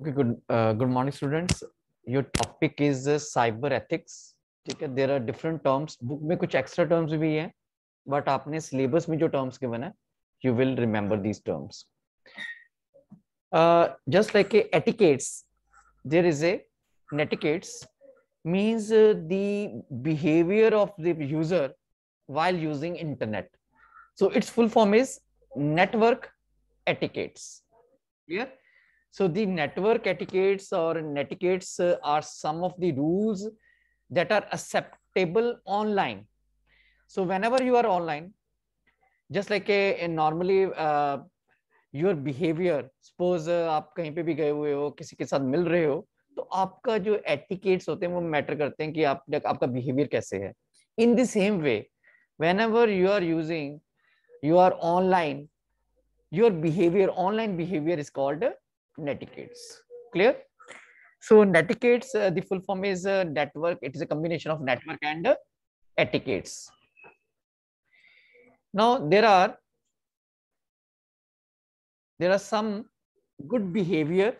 Okay, good. Uh, good morning, students. Your topic is uh, cyber ethics. ठीक है there are different terms book में कुछ extra terms भी हैं but आपने syllabus में जो टर्म्स गिवन है will remember these terms uh, just like uh, etiquettes there is a netiquettes means uh, the behavior of the user while using internet so its full form is network etiquettes clear yeah? So the network etiquettes or netiquettes are some of the rules that are acceptable online. So whenever you are online, just like a, a normally uh, your behavior, suppose uh, आप कहीं पे भी गए हुए हो किसी के साथ मिल रहे हो तो आपका जो एटिकेट्स होते हैं वो मैटर करते हैं कि आप aapka behavior kaise hai in the same way whenever you are using you are online your behavior online behavior is called called netiquettes. Clear? So netiquettes, uh, the full form is uh, network. It is a combination of network and uh, etiquettes. Now there are there are some good behavior,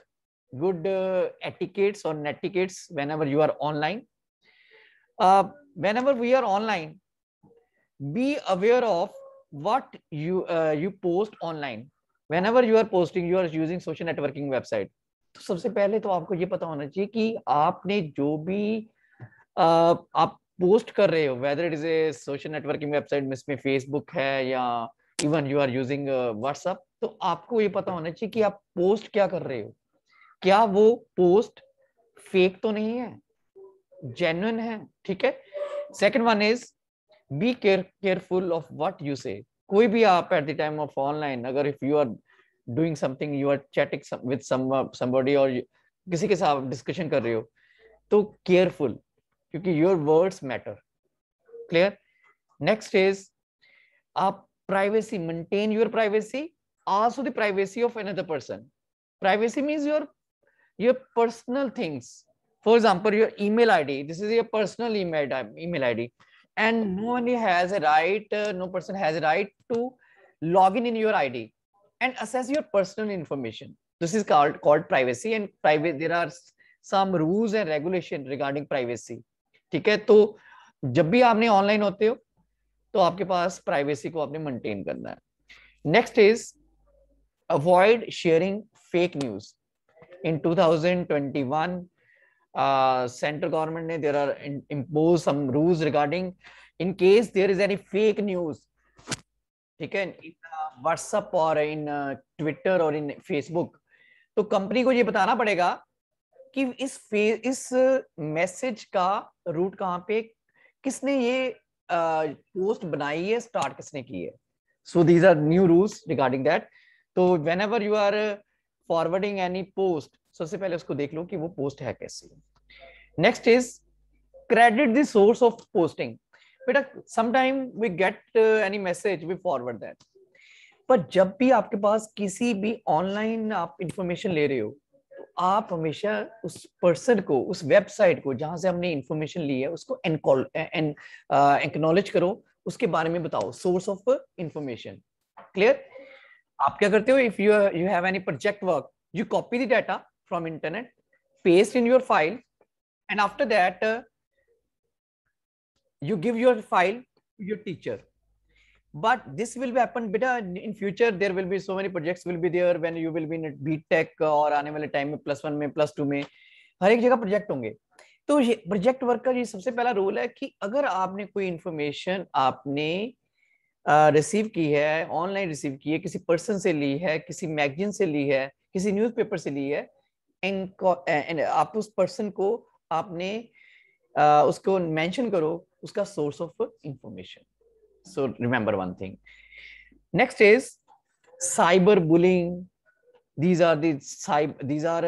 good uh, etiquettes or netiquettes whenever you are online. Uh, whenever we are online, be aware of what you you post online whenever you are posting you are using social networking website तो सबसे पहले तो आपको ये पता होना चाहिए कि आपने जो भी uh, आप पोस्ट कर रहे हो whether it is a social networking website जिसमें फेसबुक है या even you are using WhatsApp तो आपको ये पता होना चाहिए कि आप पोस्ट क्या कर रहे हो क्या वो पोस्ट फेक तो नहीं है जेन्युन है ठीक है second one is be care careful of what you से कोई भी आप एट द ऑफ ऑनलाइन अगर if you are doing something you are chatting with somebody और किसी के साथ डिस्कशन कर रहे हो तो केयरफुल क्योंकि your words matter clear next is आप privacy maintain your privacy also the privacy of another person privacy means your your personal things for example your email I D this is your personal email I D and no one has a right uh, no person has a right to log in in your id and access your personal information this is called called privacy and private there are some rules and regulation regarding privacy ठीक है तो जब भी आपने online होते हो तो आपके पास प्राइवेसी को आपने मेंटेन करना है next is avoid sharing fake news in 2021 central government ने there are impose some rules regarding in case there is any fake news ठीक है व्हाट्सअप और इन ट्विटर और इन फेसबुक तो कंपनी को ये बताना पड़ेगा कि इस इस मैसेज का रूट कहाँ पे किसने ये पोस्ट uh, बनाई है स्टार्ट किसने की है so these are new rules regarding that तो whenever you are forwarding any post सबसे पहले उसको देख लो कि वो पोस्ट है कैसी next is credit the source of posting बेटा sometime we get any message we forward that पर जब भी आपके पास किसी भी ऑनलाइन आप इंफॉर्मेशन ले रहे हो तो आप हमेशा उस पर्सन को उस वेबसाइट को जहां से हमने इंफॉर्मेशन ली है उसको एक्नॉलेज uh, करो उसके बारे में बताओ सोर्स ऑफ इंफॉर्मेशन क्लियर आप क्या करते हो if you you have any project work you copy the data from internet, paste in your file, and after that, uh, you give your file to your teacher. But this will be happen beta in future. There will be so many projects will be there when you will be in B Tech or aane wale time mein plus 1 mein plus 2 mein har ek jagah project honge तो ये project work का ये सबसे पहला role है कि अगर आपने कोई इंफॉर्मेशन आपने रिसीव uh, की है ऑनलाइन रिसीव की है किसी पर्सन से ली है किसी मैगजीन से ली है किसी न्यूज़पेपर से ली है आप उस पर्सन को आपने uh, उसको मेंशन करो उसका source of information so remember one thing next is cyber bullying these are these are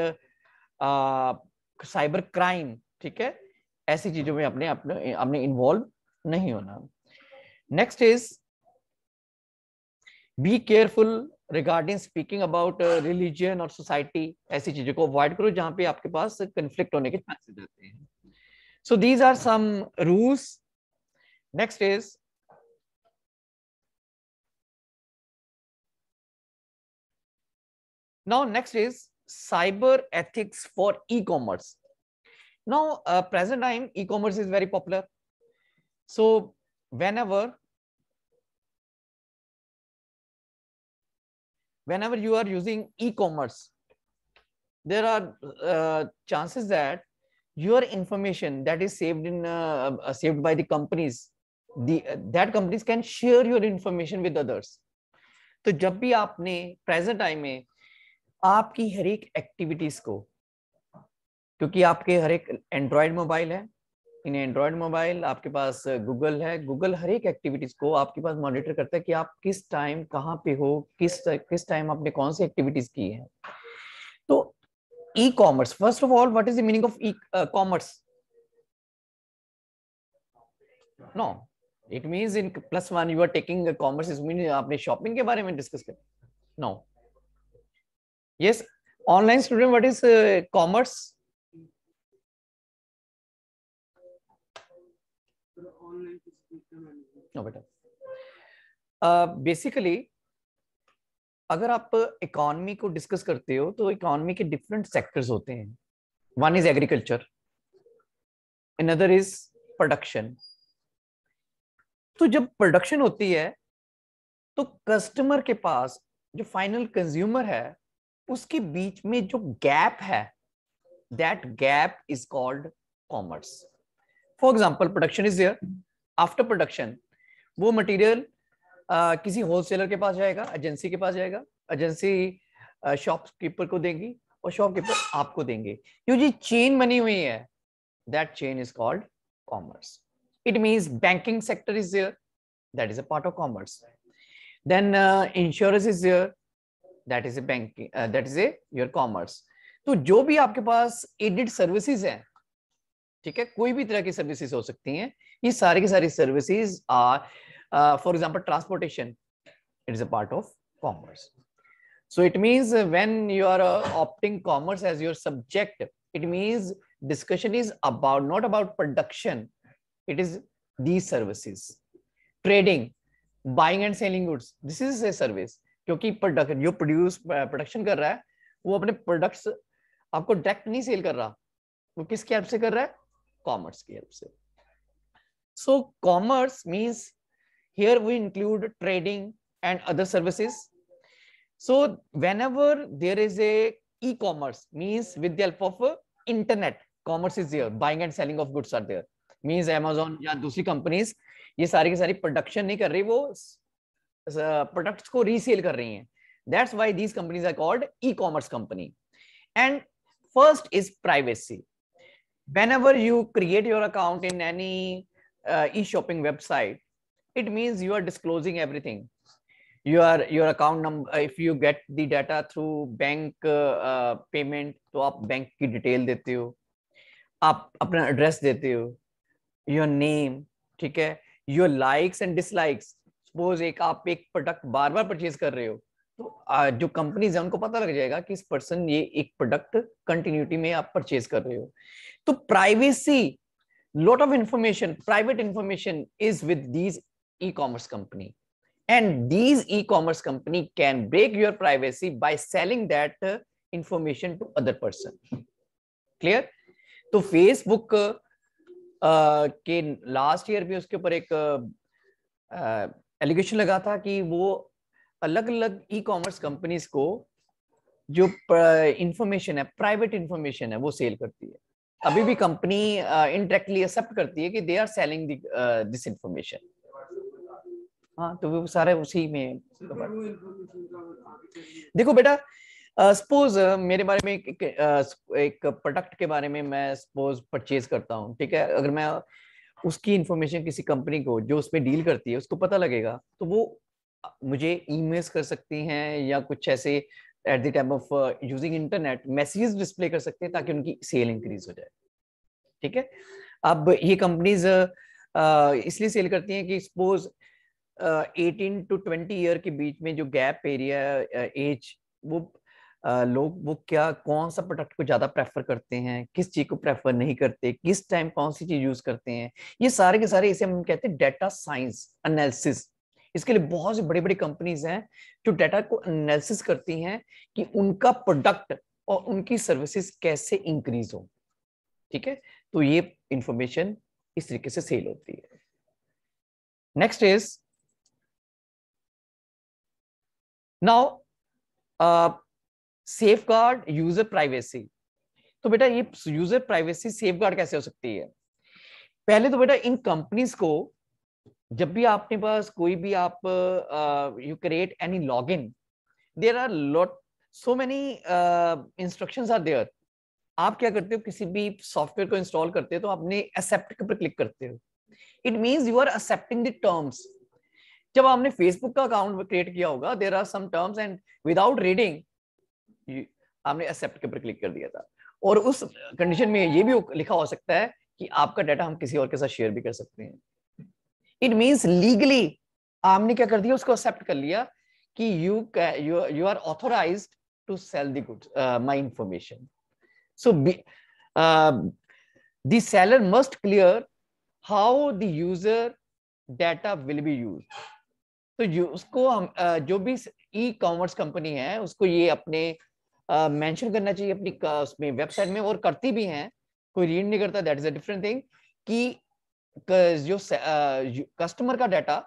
cyber crime ठीक है ऐसी चीजों में अपने अपने अपने इन्वॉल्व नहीं होना next is be careful regarding speaking about religion और सोसाइटी ऐसी चीजों को अवॉइड करो जहां पे आपके पास कंफ्लिक्ट होने के चांसेस रहते हैं so these are some rules next is now next is cyber ethics for e commerce now present time e commerce is very popular so whenever whenever you are using e-commerce there are uh, chances that your information that is saved in uh, saved by the companies the uh, that companies can share your information with others तो जब भी आपने present time में आपकी हर एक activities को क्योंकि आपके हर एक एंड्रॉयड मोबाइल है इन एंड्रॉयड मोबाइल आपके पास गूगल है गूगल हर एक एक्टिविटीज को आपके पास मॉनिटर करता है कि आप किस टाइम कहाँ पे हो किस किस टाइम आपने कौन सी एक्टिविटीज की है तो e commerce first of all what is the meaning of e commerce no it means in plus one you are taking commerce is mean आपने शॉपिंग के बारे में डिस्कस कर no yes online student what is commerce no बेटा basically अगर आप economy को discuss करते हो तो इकोनॉमी के डिफरेंट सेक्टर्स होते हैं one is agriculture another is production तो जब प्रोडक्शन होती है तो कस्टमर के पास जो फाइनल कंज्यूमर है उसके बीच में जो गैप है that gap is called commerce for example production is there after production वो मटेरियल किसी होलसेलर के पास जाएगा एजेंसी के पास जाएगा एजेंसी शॉपकीपर को देंगी और शॉपकीपर आपको देंगे क्योंकि चेन बनी हुई है that chain is called commerce it means banking sector is there that is a part of commerce then insurance is there that is a banking that is a your commerce तो जो भी आपके पास added services है ठीक है कोई भी तरह की सर्विसेज हो सकती हैं ये सारे के सारे services are Uh, for example, transportation, it is a part of commerce. So it means when you are uh, opting commerce as your subject, it means discussion is about, not about production. It is these services, trading, buying and selling goods. This is a service. क्योंकि production, you produce uh, production, कर रहा है वो अपने products आपको direct नहीं sell कर रहा वो किसकी हेल्प से कर रहा है कॉमर्स की हेल्प से Here we include trading and other services. So whenever there is a e-commerce means with the help of internet commerce is there buying and selling of goods are there means amazon ya dusri companies ye sari ki sari production nahi kar rahi wo products ko resell kar rahi hain that's why these companies are called e-commerce company and first is privacy whenever you create your account in any uh, e-shopping website it means you are disclosing everything your your account number if you get the data through bank uh, uh, payment तो आप bank की detail देते हो आप अपना address देते हो your name ठीक है your likes and dislikes suppose एक आप एक प्रोडक्ट bar बार परचेज कर रहे हो तो जो कंपनीज है उनको पता लग जाएगा कि इस पर्सन ये एक प्रोडक्ट कंटिन्यूटी में आप परचेज कर रहे हो तो privacy lot of information private information is with these e-commerce company and these e-commerce company can break your privacy by selling that uh, information to other person clear तो Facebook uh, के last year भी उसके ऊपर एक allegation uh, uh, लगा था कि वो अलग अलग ई कॉमर्स कंपनीज को जो इंफॉर्मेशन है प्राइवेट इंफॉर्मेशन है वो सेल करती है अभी भी कंपनी इनडायरेक्टली एक्सेप्ट करती है कि they are selling this information हाँ तो वो सारे उसी में तो देखो बेटा सपोज uh, मेरे बारे में एक, एक प्रोडक्ट के बारे में मैं सपोज परचेज करता हूँ ठीक है अगर मैं उसकी इंफॉर्मेशन किसी कंपनी को जो उसमें डील करती है उसको पता लगेगा तो वो मुझे ईमेल्स कर सकती हैं या कुछ ऐसे at the time of using internet message display कर सकते हैं ताकि उनकी सेल इंक्रीज हो जाए ठीक है अब ये कंपनीज इसलिए सेल करती हैं कि suppose eighteen to twenty year के बीच में जो गैप एरिया एज वो लोग वो क्या कौन सा प्रोडक्ट को ज़्यादा प्रेफर करते हैं किस चीज़ को प्रेफर नहीं करते किस टाइम कौन सी चीज़ यूज़ करते हैं ये सारे के सारे इसे हम कहते हैं डेटा साइंस एनालिसिस इसके लिए बहुत सी बड़ी बड़ी कंपनीज हैं जो डेटा को एनालिसिस करती हैं कि उनका प्रोडक्ट और उनकी सर्विसेज कैसे इंक्रीज हो ठीक है तो ये इंफॉर्मेशन इस तरीके से सेल होती है next is now safeguard user privacy तो बेटा ये यूजर प्राइवेसी सेफ गार्ड कैसे हो सकती है पहले तो बेटा इन कंपनीज को जब भी आपने पास कोई भी आप you create any log in there are lot so many instruction are there आप क्या करते हो किसी भी सॉफ्टवेयर को इंस्टॉल करते हो तो आपने एक्सेप्ट पर क्लिक करते हो it means you are accepting the terms जब आपने फेसबुक का अकाउंट क्रिएट किया होगा there are some terms and without reading आपने एक्सेप्ट के ऊपर क्लिक कर दिया था और उस कंडीशन में ये भी लिखा हो सकता है कि आपका डाटा हम किसी और के साथ शेयर भी कर सकते हैं इट मीन्स लीगली आपने क्या कर दिया उसको एक्सेप्ट कर लिया कि you you are authorize to sell the good my information so the must clear how the user data will be use तो उसको हम जो भी ई कॉमर्स कंपनी है उसको ये अपने मेंशन करना चाहिए अपनी उसमें वेबसाइट में और करती भी हैं कोई रीड नहीं करता that is a different thing कि जो कस्टमर का डाटा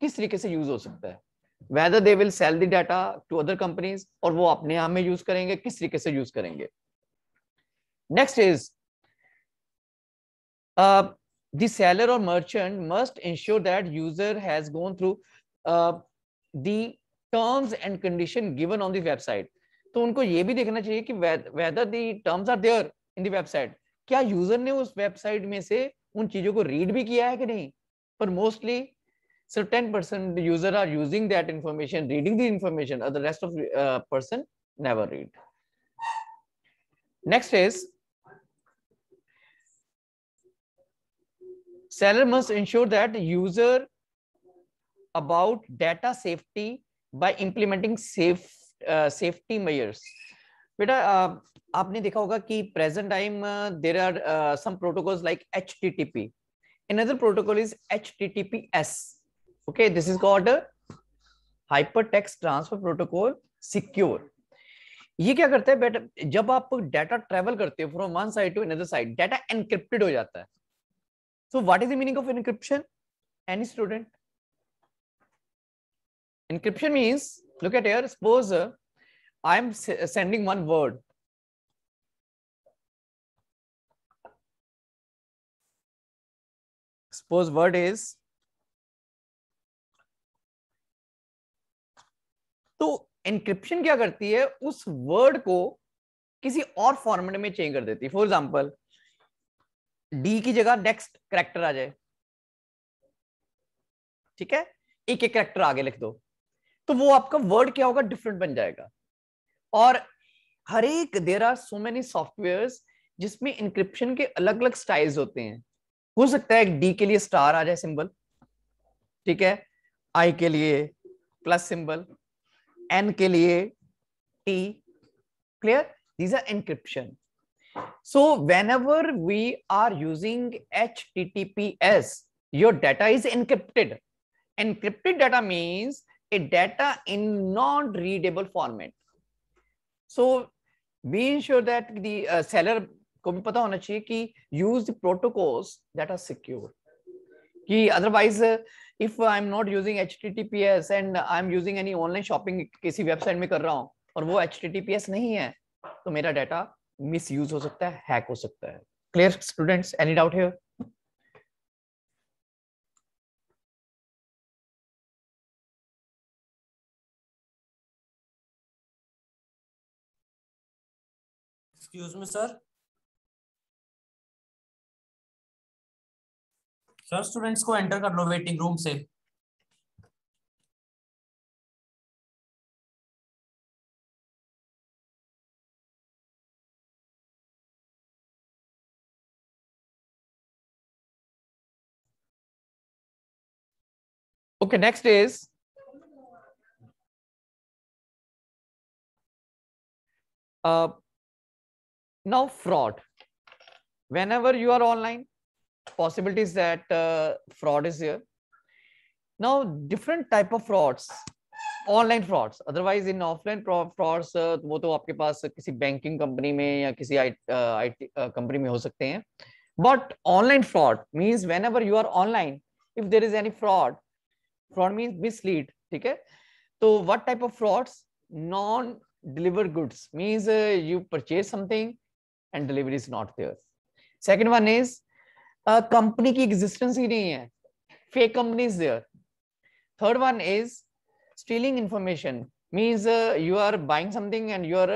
किस तरीके से यूज हो सकता है whether they will sell the data to other companies और वो अपने आप में यूज करेंगे किस तरीके से यूज करेंगे नेक्स्ट इज द सेलर और merchant must ensure that user has gone through uh, the terms and condition given on the website. तो उनको ये भी देखना चाहिए कि whether the terms are there in the website. क्या यूजर ने उस वेबसाइट में से उन चीजों को रीड भी किया है कि नहीं पर मोस्टली सिर्फ ten percent user are using that information reading the information the rest of person never read next is seller must ensure that user about data safety by implementing safe uh, safety measures बेटा uh, आपने देखा होगा कि present time uh, there are uh, some protocols like http another protocol is https okay this is called a hypertext transfer protocol secure ये क्या करता है बेटा जब आप डाटा ट्रेवल करते हो from one side to another side data encrypted हो जाता है so what is the meaning of encryption any student Encryption means, look at here, suppose uh, I'm uh, sending one word. Suppose word is तो encryption क्या करती है उस word को किसी और फॉर्मेट में चेंज कर देती है फॉर एग्जाम्पल डी की जगह नेक्स्ट करेक्टर आ जाए ठीक है एक एक करेक्टर आगे लिख दो तो वो आपका वर्ड क्या होगा डिफरेंट बन जाएगा और हर एक there are so many software जिसमें इंक्रिप्शन के अलग अलग स्टाइल्स होते हैं हो सकता है डी के लिए स्टार आ जाए सिंबल ठीक है आई के लिए प्लस सिंबल एन के लिए T clear these are so whenever we are using H T T P S your data is encrypted encrypted data means a data in non-readable format. So be sure that the uh, seller को भी पता होना चाहिए कि use the protocols that are secure. कि otherwise if I am not using HTTPS and I am using any online shopping किसी website में कर रहा हूँ और वो HTTPS नहीं है तो मेरा data misuse हो सकता है hack हो सकता है. Clear students? Any doubt here? Excuse me sir sir students को एंटर कर लो वेटिंग रूम से okay next is uh, Now fraud. Whenever you are online, possibilities that uh, fraud is here. Now different type of frauds, online frauds. Otherwise in offline frauds uh, वो तो आपके पास किसी banking company में या किसी IT, uh, IT uh, company में हो सकते हैं. But online fraud means whenever you are online, if there is any fraud, fraud means mislead. ठीक है? तो what type of frauds? Non delivered goods means uh, you purchase something and delivery is not there second one is company की existence ही नहीं है fake company is there third one is stealing information means you are buying something and your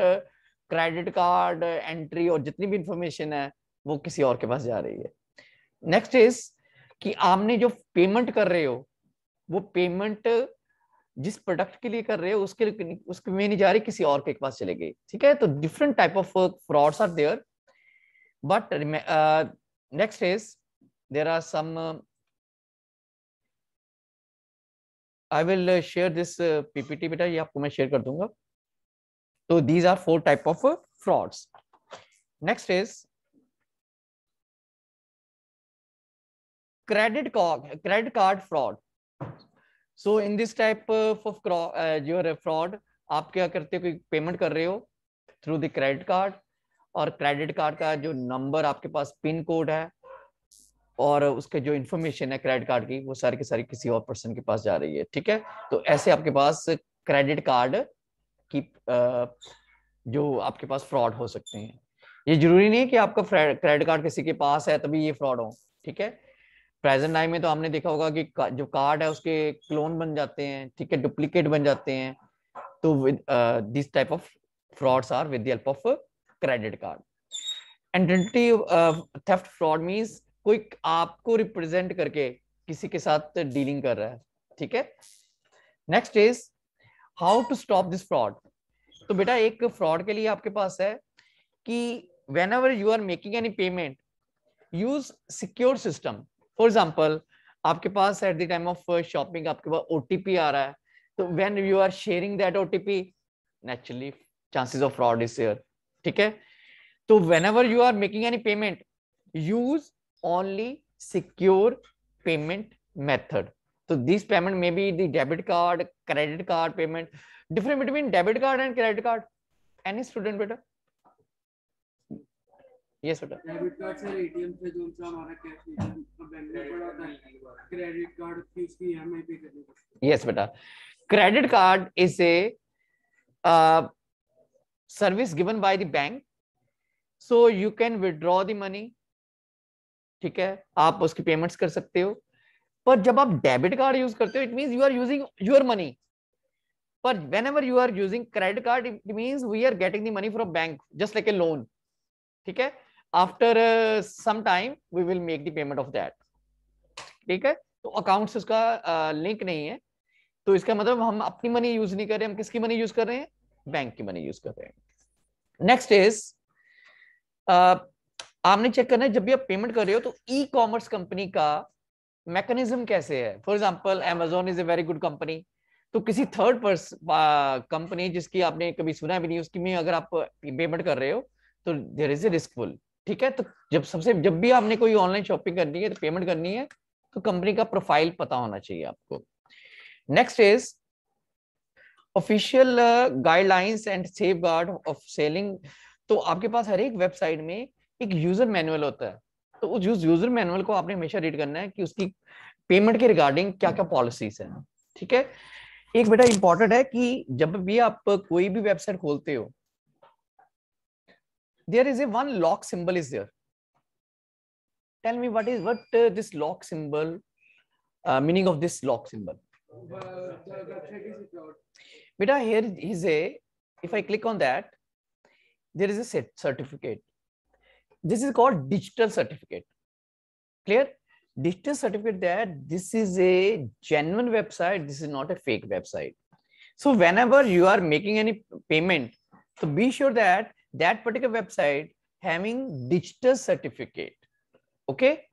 credit card entry और जितनी भी information है वो किसी और के पास जा रही है नेक्स्ट इज कि आपने जो पेमेंट कर रहे हो वो पेमेंट uh, जिस प्रोडक्ट के लिए कर रहे हो उसके उसके में नहीं जा रही किसी और के पास चले गई ठीक है तो different type of frauds are there But uh, next is there are some. Uh, I will uh, share this uh, PPT beta ye aapko main share kar dunga So these are four type of uh, frauds. Next is credit card credit card fraud. So in this type of of uh, your uh, fraud aap kya karte ho कोई payment kar rahe ho through the credit card और credit card का जो number आपके पास pin code है और उसके जो information है क्रेडिट कार्ड की वो सारी की सारी किसी और पर्सन के पास जा रही है ठीक है तो ऐसे आपके पास क्रेडिट कार्ड की जो आपके पास फ्रॉड हो सकते हैं ये जरूरी नहीं कि आपका क्रेडिट कार्ड किसी के पास है तभी ये फ्रॉड हो ठीक है प्रेजेंट टाइम में तो हमने देखा होगा कि जो कार्ड है उसके क्लोन बन जाते हैं ठीक है डुप्लीकेट बन जाते हैं तो with this type of frauds are with the help of credit card identity theft fraud means कोई आपको रिप्रेजेंट करके किसी के साथ डीलिंग कर रहा है ठीक है next is how to stop this fraud तो बेटा एक फ्रॉड के लिए आपके पास है कि whenever you are making any payment use secure system for example आपके पास at the time of shopping आपके पास ओटीपी आ रहा है तो when you are sharing that OTP naturally chances of fraud is sure ठीक है तो whenever you are making any payment use only secure payment method तो this payment may be the debit card credit card payment different between debit card and credit card any student बेटा ये sir debit card से ATM से जो उनका हमारा cash निकलता है बैंक में पड़ा था क्रेडिट कार्ड किसी एमआई पे कर सकते हैं यस बेटा credit card is a service given by the bank so you can withdraw the money ठीक है आप उसकी पेमेंट कर सकते हो पर जब आप डेबिट कार्ड यूज करते हो it mean you are using your money पर whenever you are using credit card it mean we are getting the money from bank just like a loan ठीक है after some time we will make the of that ठीक है तो account से उसका link uh, नहीं है तो इसका मतलब हम अपनी मनी यूज नहीं कर रहे हम किसकी मनी यूज कर रहे हैं बैंक की मनी यूज कर रहे हैं नेक्स्ट इज uh, आपने चेक करना है जब भी आप पेमेंट कर रहे हो तो ई कॉमर्स कंपनी का मैकेनिज्म कैसे है for example Amazon is a very good company तो किसी थर्ड पर्स कंपनी जिसकी आपने कभी सुना भी नहीं उसकी में अगर आप पेमेंट कर रहे हो तो देर इज ए रिस्कफुल ठीक है तो जब सबसे जब भी आपने कोई ऑनलाइन शॉपिंग करनी है तो पेमेंट करनी है तो कंपनी का प्रोफाइल पता होना चाहिए आपको next is official guidelines and safeguard of selling तो आपके पास हर एक वेबसाइट में एक यूजर मैनुअल होता है तो उस यूजर मैनुअल को आपने हमेशा रीड करना है कि उसकी पेमेंट के रिगार्डिंग क्या क्या पॉलिसीज है ठीक है एक बेटा इंपॉर्टेंट है कि जब भी आप कोई भी वेबसाइट खोलते हो there is a one lock symbol is there tell me what is what this lock symbol meaning of this lock symbol Beta here is a, if I hmm. click on that, there is a set certificate. This is called digital certificate. Clear? Digital certificate that this is a genuine website. This is not a fake website. So whenever you are making any payment, so be sure that that particular website having digital certificate. Okay.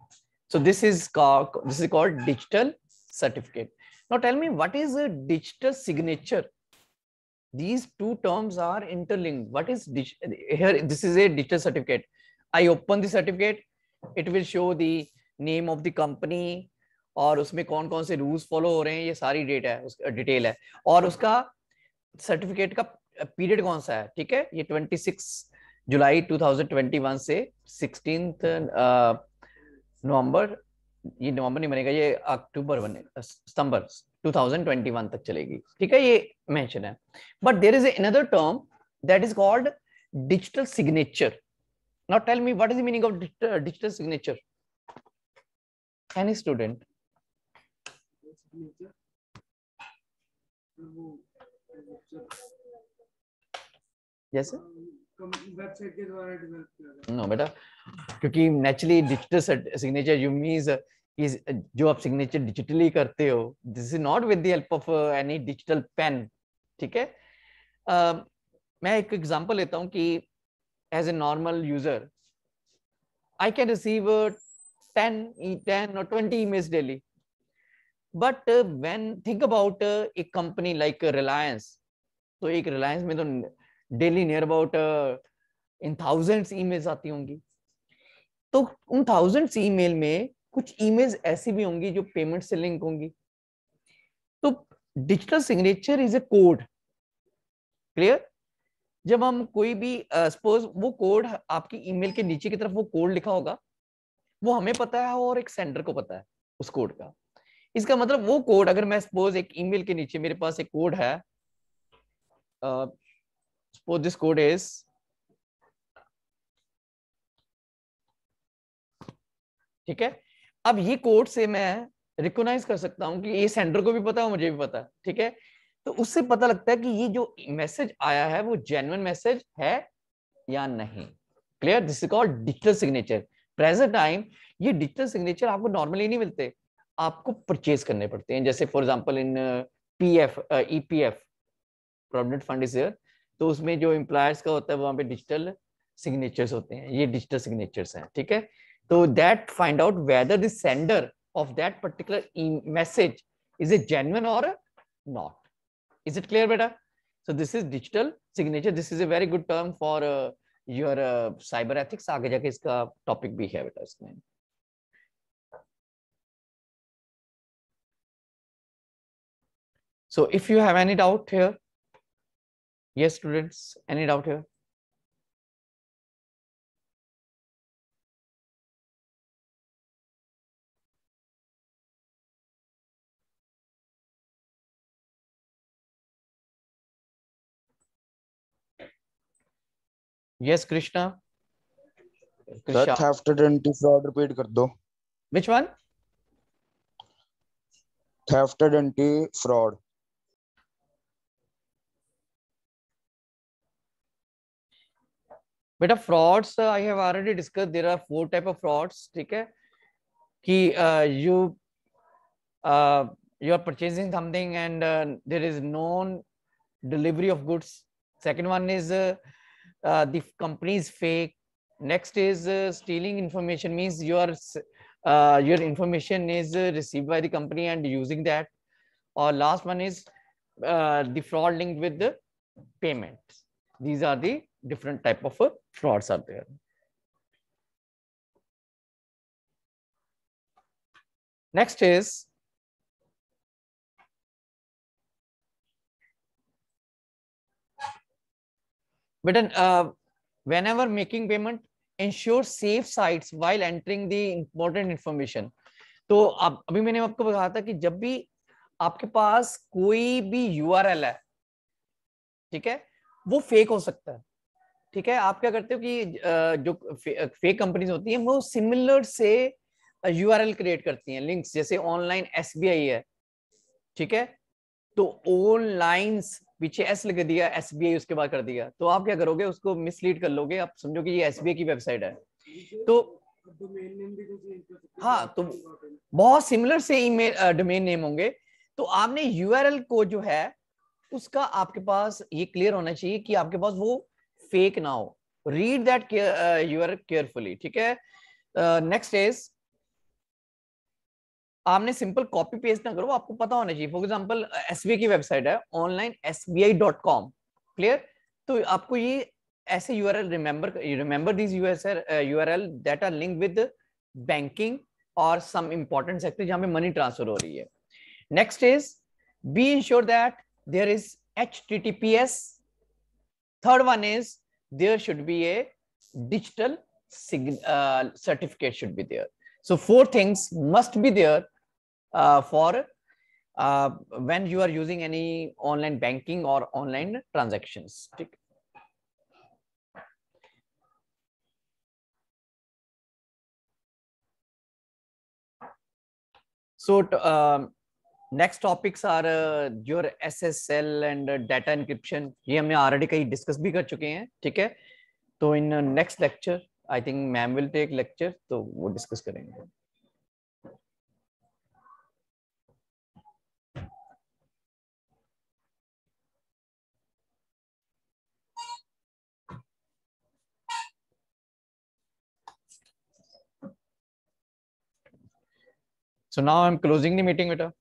So this is called, this is called digital certificate. Now tell me what is a digital signature? these two terms are interlinked what is here this is a digital certificate i open the certificate it will show the name of the company और उसमें कौन कौन से rules follow हो रहे हैं ये सारी डेटा है उसका डिटेल है और उसका सर्टिफिकेट का पीरियड कौन सा है ठीक है ये 26 जुलाई 2021 से 16 नवंबर ये नवंबर नहीं बनेगा ये अक्टूबर बनेगा सितंबर 2021 तक चलेगी ठीक है ये मेंशन है but there is another term that is called digital signature not tell me what is the meaning of digital signature uh, signature any student जैसे नो बेटा क्योंकि naturally digital signature you means is uh, जो आप signature digitally करते हो this is not with the help of any digital pen ठीक है uh, मैं एक एग्जांपल लेता हूं कि as a normal user I can receive ten ten और twenty emails daily but when think about a company like Reliance तो एक रिलायंस में तो daily near about in thousands emails आती होंगी तो उन थाउजेंड्स ईमेल में कुछ ईमेज ऐसी भी होंगी जो पेमेंट से लिंक होंगी तो digital signature is a code clear जब हम कोई भी सपोज uh, वो कोड आपकी ईमेल के नीचे की तरफ वो कोड लिखा होगा वो हमें पता है और एक सेंडर को पता है उस कोड का इसका मतलब वो कोड अगर मैं सपोज एक ईमेल के नीचे मेरे पास एक कोड है सपोज दिस कोड इज ठीक है अब ये कोड से मैं रिकोनाइज कर सकता हूँ कि ये सेंडर को भी पता है मुझे भी पता है ठीक है तो उससे पता लगता है कि ये जो मैसेज आया है वो जेन्युन मैसेज है या नहीं clear this is called digital signature present time ये डिजिटल सिग्नेचर आपको नॉर्मली नहीं मिलते आपको परचेज करने पड़ते हैं जैसे for example in P F E P F provident fund तो उसमें जो एम्प्लॉयर्स का होता है वहां पे डिजिटल सिग्नेचर्स होते हैं ये डिजिटल सिग्नेचर्स हैं ठीक है So that find out whether the sender of that particular e message is it genuine or not. Is it clear better? So this is digital signature. This is a very good term for uh, your uh, cyber ethics. आगे जाके इसका topic भी है बेटा So if you have any doubt here, yes, students, any doubt here? Yes Krishna krishna theft identity fraud repeat kar do which one theft identity बेटा frauds I have already discuss there are four type of frauds ठीक है कि you you are purchasing something and there is non delivery of goods second one is uh, the company is fake next is uh, stealing information means your uh, your information is uh, received by the company and using that or last one is uh, the fraud linked with the payments these are the different type of uh, frauds are there next is But then, uh, whenever making payment, ensure safe sites while entering the important information. तो अब अभी मैंने आपको बताया था कि जब भी आपके पास कोई भी यू है ठीक है वो फेक हो सकता है ठीक है आप क्या करते हो कि जो फेक कंपनीज होती हैं वो सिमिलर से यू क्रिएट करती हैं लिंक्स जैसे ऑनलाइन एस है ठीक है तो ऑनलाइन पीछे एस लग दिया एस बी आई उसके बाद कर दिया तो आप क्या करोगे उसको मिसलीड कर लोगे आप समझो कि ये एस की वेबसाइट है तो हाँ तो बहुत सिमिलर से ईमेल डोमेन नेम होंगे तो आपने यूआरएल को जो है उसका आपके पास ये क्लियर होना चाहिए कि आपके पास वो फेक ना हो रीड दैट यूआरएल केयरफुली ठीक है नेक्स्ट इज आपने सिंपल कॉपी पेस्ट ना करो आपको पता होना चाहिए फॉर एग्जाम्पल एस की वेबसाइट है ऑनलाइन एस क्लियर तो आपको ये ऐसे U R L remember remember this U S U R L that are link with banking और सम इम्पॉर्टेंट सेक्टर जहाँ पे मनी ट्रांसफर हो रही है next is be ensure that there is H T T P S third one is there should be a digital certificate should be there so four things must be there uh, for uh, when you are using any online banking or online transactions. So um, uh, next topics are your S S L and data encryption ये हमने already कहीं discuss भी कर चुके हैं ठीक है तो in next lecture I think ma'am will take lecture तो वो डिस्कस करेंगे So now I'm closing the meeting, beta.